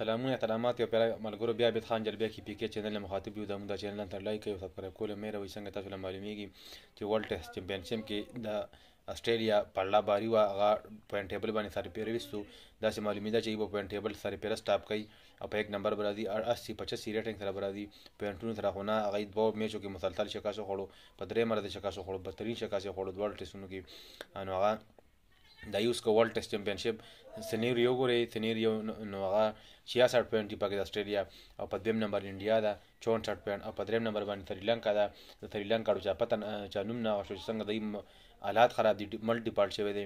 سلامونه احترامات یو پیرا ملګرو بیا بیت خان جلبیا کی پی کې چینل مخاطب یو زموږ د چینل تر لایک او سبسکرایب کوله مې روي څنګه تاسو له معلومیږي چې ورلد ټیسټ چمپیونشپ کې د استرالیا پړلا باری وا هغه پوینټ ټیبل باندې سره پیری وستو دا چې معلومی ده چې په پوینټ ټیبل سره پیرا سٹاپ کوي او په 1 نمبر برادي 80 85 ریټینګ سره برادي پوینټونو سره خونه هغه دوه میچو کې مسلسل شکاسو خوړو په درې مرده شکاسو خوړو بدترین شکاسو خوړو د ورلد ټیسټونو کې انو هغه د یوسکو ورلد ټیسټ چمپیونشپ سنیر یو ګوري سنیر یو نو هغه 66 پوینټ پکې د استرالیا او په دیم نمبر انډیا ده 64 پوینټ او په دریم نمبر باندې سریلانکا ده د سریلانکا د چاپتن چانوم نه او څنګه د حالات خراب دي ملټي پارت شوی دي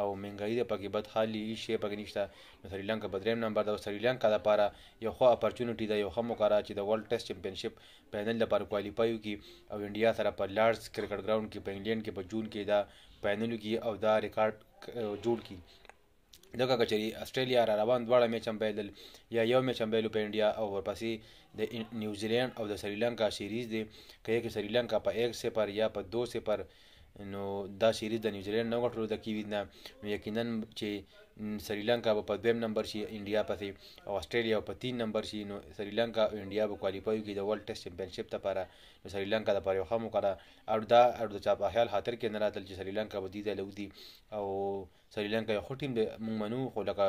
او منګای د پکې بد حالي شی پکې نشته نو سریلانکا په دریم نمبر د سریلانکا لپاره یو خو اپورتونټي ده یو خو مقاره چې د ورلد ټیسټ چمپیونشپ فینل لپاره کوالیفای کی او انډیا سره په لارډز کرکټ ګراوند کې په انګلند کې په جون کې دا فینل کې او دا ریکارډ جوړ کی دغه کچري استرالیا را روان دواړه میچ هم پیلل یا یو میچ هم پیلو په انډیا او ورپسې د نیوزیلند او د سریلانکا سیریز دی که یو سریلانکا په 1 صفر یا په 2 صفر نو دا سیریز د نیوزیلند نه غټلو د کیوی نه نو یقینا چې سریلانکا په دویم نمبر شي انډیا پسې او استرالیا په تین نمبر شي نو سریلانکا او انډیا به کوالیفای کوي د ورلد ټیسټ چمپیونشپ لپاره نو سریلانکا د لپاره یو ښه مقاله او دا او د چا په خیال خاطر کې نه راتل چې سریلانکا به دیده لودي او سریلانکا یو ښه ټیم دی موږ منو خو لکه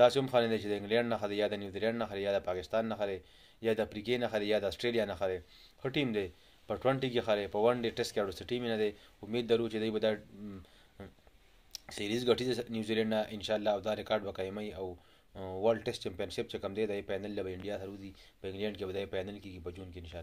داسې هم خلک چې د انګلینډ نه خلک یا د نیوزیلند نه خلک یا د پاکستان نه خلک یا د افریقې نه خلک یا د استرالیا نه خلک ښه ټیم دی په 20 کې خره په 1 ډے ټیسټ کې اډو سټی مینه دی امید درو چې دوی به دا سیریز ګټي نیوزیلند ان شاء الله او دا ریکارډ وکایمي او ورلد ټیسټ چمپیونشپ چې کم دی د فینل له انډیا سره ودی په انګلند کې به د فینل کې په جون کې ان شاء